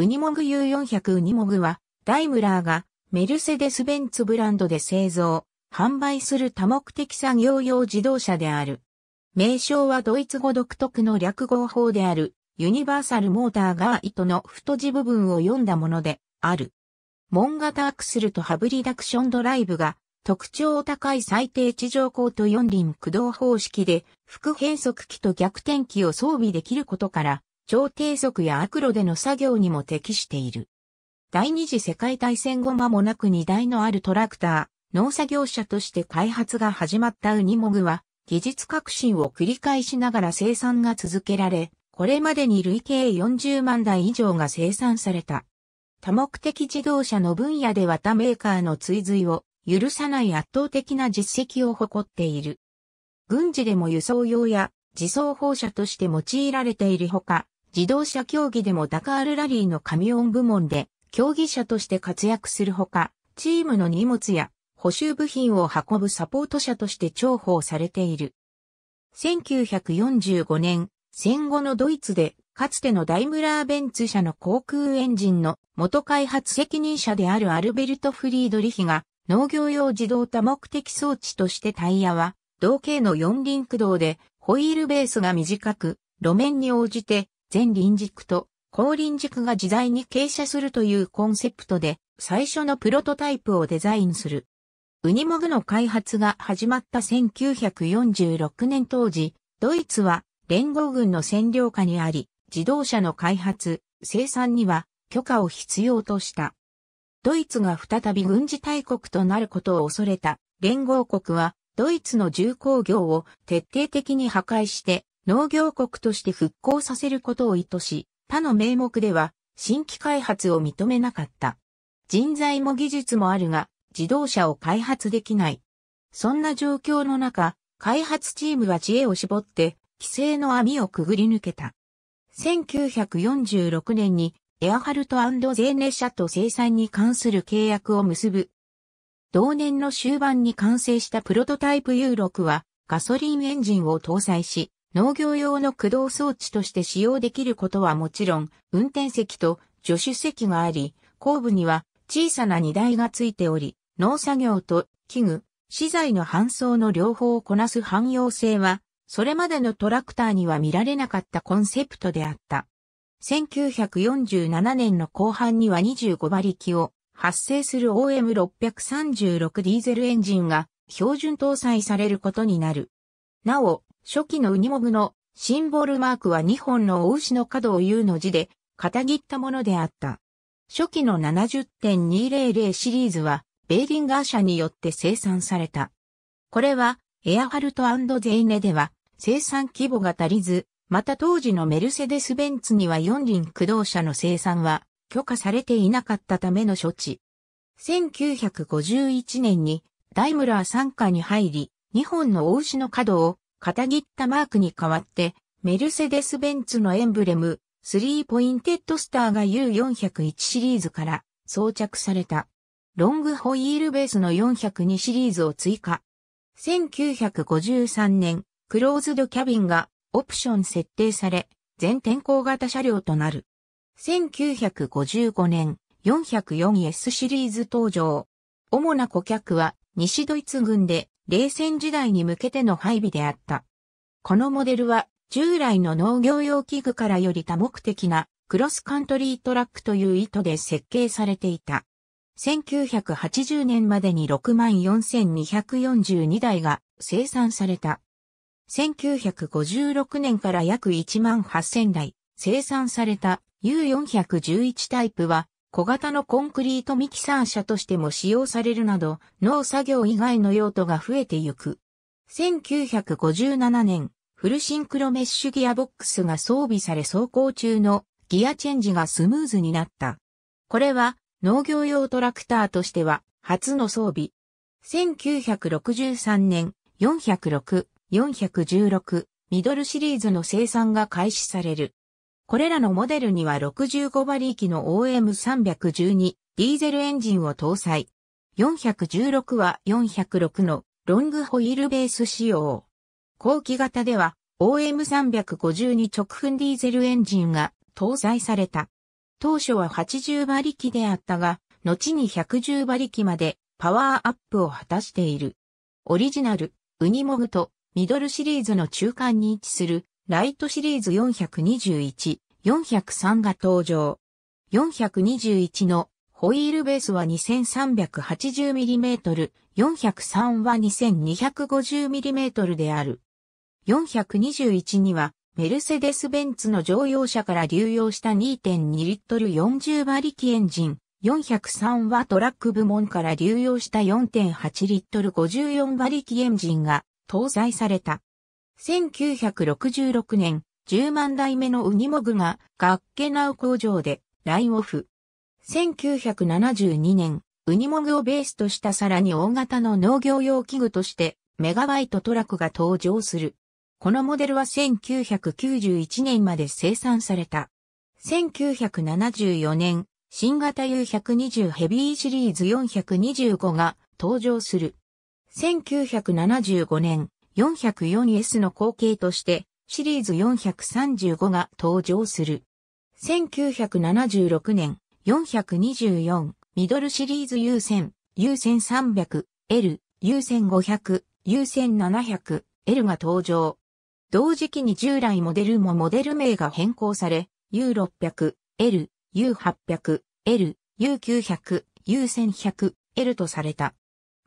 ウニモグ U400 ウニモグは、ダイムラーがメルセデス・ベンツブランドで製造、販売する多目的産業用自動車である。名称はドイツ語独特の略語法である、ユニバーサル・モーターガー糸の太字部分を読んだものである。門型アクセルとハブリダクションドライブが特徴高い最低地上高と四輪駆動方式で副変速機と逆転機を装備できることから超低速や悪路での作業にも適している。第二次世界大戦後間もなく荷台のあるトラクター、農作業車として開発が始まったウニモグは、技術革新を繰り返しながら生産が続けられ、これまでに累計40万台以上が生産された。多目的自動車の分野では他メーカーの追随を許さない圧倒的な実績を誇っている。軍事でも輸送用や自走砲車として用いられているほか、自動車競技でもダカールラリーの紙音オン部門で競技者として活躍するほか、チームの荷物や補修部品を運ぶサポート者として重宝されている。1945年、戦後のドイツで、かつてのダイムラーベンツ社の航空エンジンの元開発責任者であるアルベルト・フリードリヒが、農業用自動多目的装置としてタイヤは、同型の四輪駆動で、ホイールベースが短く、路面に応じて前輪軸と後輪軸が自在に傾斜するというコンセプトで最初のプロトタイプをデザインする。ウニモグの開発が始まった1946年当時、ドイツは連合軍の占領下にあり、自動車の開発、生産には許可を必要とした。ドイツが再び軍事大国となることを恐れた連合国は、ドイツの重工業を徹底的に破壊して、農業国として復興させることを意図し、他の名目では新規開発を認めなかった。人材も技術もあるが、自動車を開発できない。そんな状況の中、開発チームは知恵を絞って、規制の網をくぐり抜けた。1946年にエアハルトゼーネ社と生産に関する契約を結ぶ。同年の終盤に完成したプロトタイプ U6 はガソリンエンジンを搭載し、農業用の駆動装置として使用できることはもちろん、運転席と助手席があり、後部には小さな荷台がついており、農作業と器具、資材の搬送の両方をこなす汎用性は、それまでのトラクターには見られなかったコンセプトであった。1947年の後半には25馬力を発生する OM636 ディーゼルエンジンが標準搭載されることになる。なお、初期のウニモグのシンボルマークは2本のお牛の角を U の字で、片切ったものであった。初期の70.200シリーズは、ベーリンガー社によって生産された。これは、エアハルトゼイネでは、生産規模が足りず、また当時のメルセデス・ベンツには4輪駆動車の生産は許可されていなかったための処置。1951年にダイムラー参加に入り、2本の大牛の角を片切ったマークに代わって、メルセデス・ベンツのエンブレム、スリーポインテッドスターが U401 シリーズから装着された。ロングホイールベースの402シリーズを追加。1953年、クローズドキャビンがオプション設定され、全天候型車両となる。1955年、404S シリーズ登場。主な顧客は西ドイツ軍で冷戦時代に向けての配備であった。このモデルは従来の農業用器具からより多目的なクロスカントリートラックという意図で設計されていた。1980年までに64,242台が生産された。1956年から約18,000台生産された U411 タイプは小型のコンクリートミキサー車としても使用されるなど、農作業以外の用途が増えてゆく。1957年、フルシンクロメッシュギアボックスが装備され走行中のギアチェンジがスムーズになった。これは農業用トラクターとしては初の装備。1963年、406、416ミドルシリーズの生産が開始される。これらのモデルには65馬力の OM312 ディーゼルエンジンを搭載。416は406のロングホイールベース仕様。後期型では OM352 直噴ディーゼルエンジンが搭載された。当初は80馬力であったが、後に110馬力までパワーアップを果たしている。オリジナル、ウニモグとミドルシリーズの中間に位置するライトシリーズ421、403が登場。421のホイールベースは 2380mm、403は 2250mm である。421には、メルセデス・ベンツの乗用車から流用した2.2リットル40馬力エンジン、403はトラック部門から流用した4.8リットル54馬力エンジンが搭載された。1966年、10万台目のウニモグがガッケナウ工場でラインオフ。1972年、ウニモグをベースとしたさらに大型の農業用器具としてメガバイトトラックが登場する。このモデルは1991年まで生産された。1974年、新型 U120 ヘビーシリーズ425が登場する。1975年、404S の後継として、シリーズ435が登場する。1976年、424、ミドルシリーズ優先、優先 300L、優先500、優先 700L が登場。同時期に従来モデルもモデル名が変更され、U600、L、U800、L、U900、U1100、L とされた。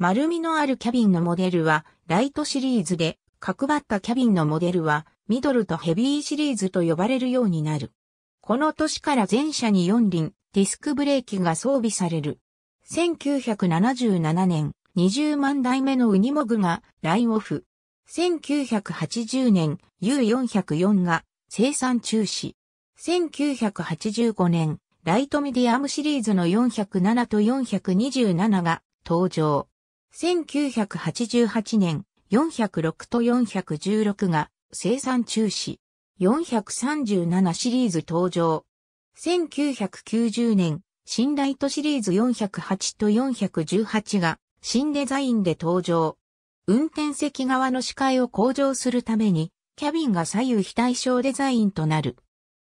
丸みのあるキャビンのモデルは、ライトシリーズで、角張ったキャビンのモデルは、ミドルとヘビーシリーズと呼ばれるようになる。この年から全車に4輪、ディスクブレーキが装備される。1977年、20万台目のウニモグがラインオフ。1980年、U404 が生産中止。1985年、ライトミディアムシリーズの407と427が登場。1988年406と416が生産中止。437シリーズ登場。1990年、新ライトシリーズ408と418が新デザインで登場。運転席側の視界を向上するために、キャビンが左右非対称デザインとなる。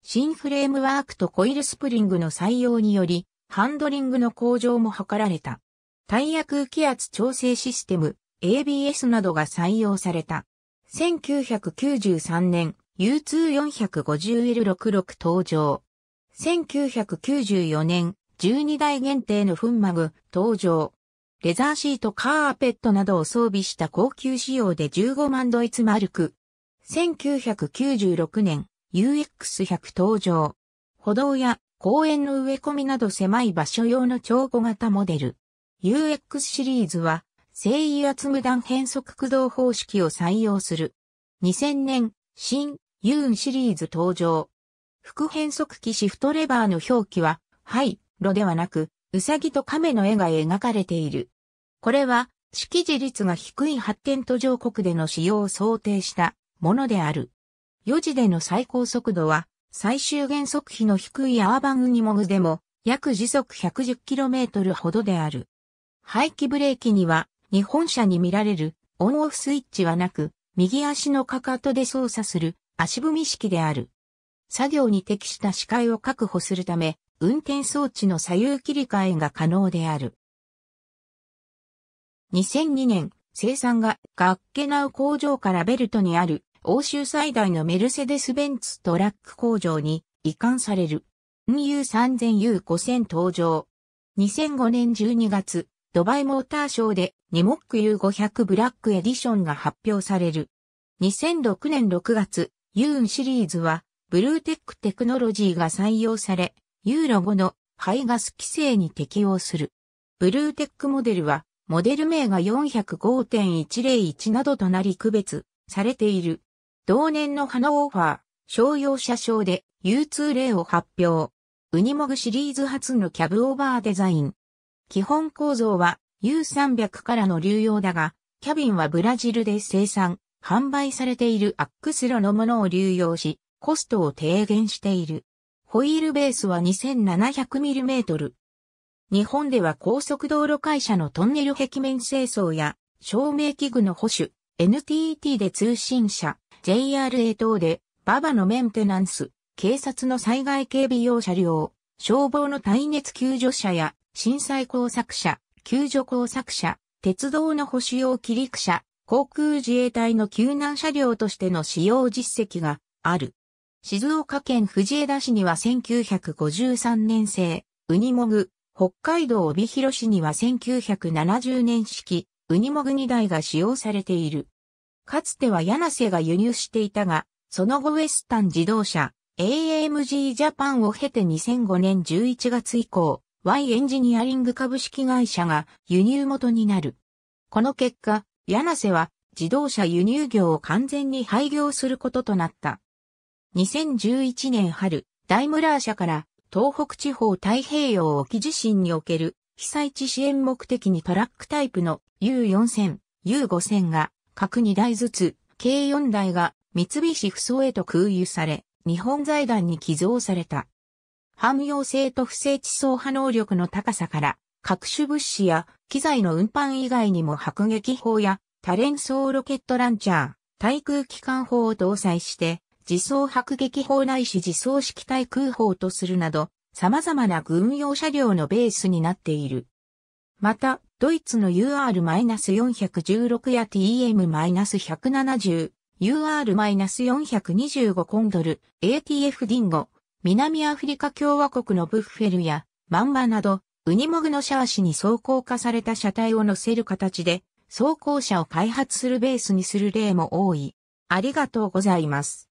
新フレームワークとコイルスプリングの採用により、ハンドリングの向上も図られた。タイヤ空気圧調整システム ABS などが採用された。1993年 U2450L66 登場。1994年12台限定のフンマグ登場。レザーシートカーペットなどを装備した高級仕様で15万ドイツマルク。1996年 UX100 登場。歩道や公園の植え込みなど狭い場所用の超小型モデル。UX シリーズは、正位圧無断変速駆動方式を採用する。2000年、新、ユーンシリーズ登場。副変速機シフトレバーの表記は、はい、ロではなく、うさぎと亀の絵が描かれている。これは、識字率が低い発展途上国での使用を想定したものである。4時での最高速度は、最終原速比の低いアーバングニモグでも、約時速 110km ほどである。排気ブレーキには日本車に見られるオンオフスイッチはなく、右足のかかとで操作する足踏み式である。作業に適した視界を確保するため、運転装置の左右切り替えが可能である。2002年、生産がガッケナウ工場からベルトにある欧州最大のメルセデス・ベンツトラック工場に移管される。NU3000U5000 登場。2005年12月、ドバイモーターショーでニモック U500 ブラックエディションが発表される。2006年6月、ユーンシリーズは、ブルーテックテクノロジーが採用され、ユーロ5の排ガス規制に適用する。ブルーテックモデルは、モデル名が405.101などとなり区別されている。同年のハオーファー、商用車賞で U2 例を発表。ウニモグシリーズ初のキャブオーバーデザイン。基本構造は U300 からの流用だが、キャビンはブラジルで生産、販売されているアックスロのものを流用し、コストを低減している。ホイールベースは 2700mm。日本では高速道路会社のトンネル壁面清掃や照明器具の保守、NTT で通信車、JRA 等でババのメンテナンス、警察の災害警備用車両、消防の耐熱救助車や震災工作者、救助工作者、鉄道の保守用起陸車、航空自衛隊の救難車両としての使用実績がある。静岡県藤枝市には1953年製、ウニモグ、北海道帯広市には1970年式、ウニモグ2台が使用されている。かつては柳瀬が輸入していたが、その後ウエスタン自動車、AMG ジャパンを経て2005年11月以降、Y エンジニアリング株式会社が輸入元になる。この結果、柳瀬は自動車輸入業を完全に廃業することとなった。2011年春、ダイムラー社から東北地方太平洋沖地震における被災地支援目的にトラックタイプの U4000、U5000 が各2台ずつ、計4台が三菱不そへと空輸され、日本財団に寄贈された。汎用性と不正地層波能力の高さから、各種物資や機材の運搬以外にも迫撃砲や多連装ロケットランチャー、対空機関砲を搭載して、自走迫撃砲ないし自走式対空砲とするなど、様々な軍用車両のベースになっている。また、ドイツの UR-416 や TM-170、UR-425 コンドル、ATF ディンゴ、南アフリカ共和国のブッフェルやマンバなど、ウニモグのシャーシに装甲化された車体を乗せる形で、装甲車を開発するベースにする例も多い。ありがとうございます。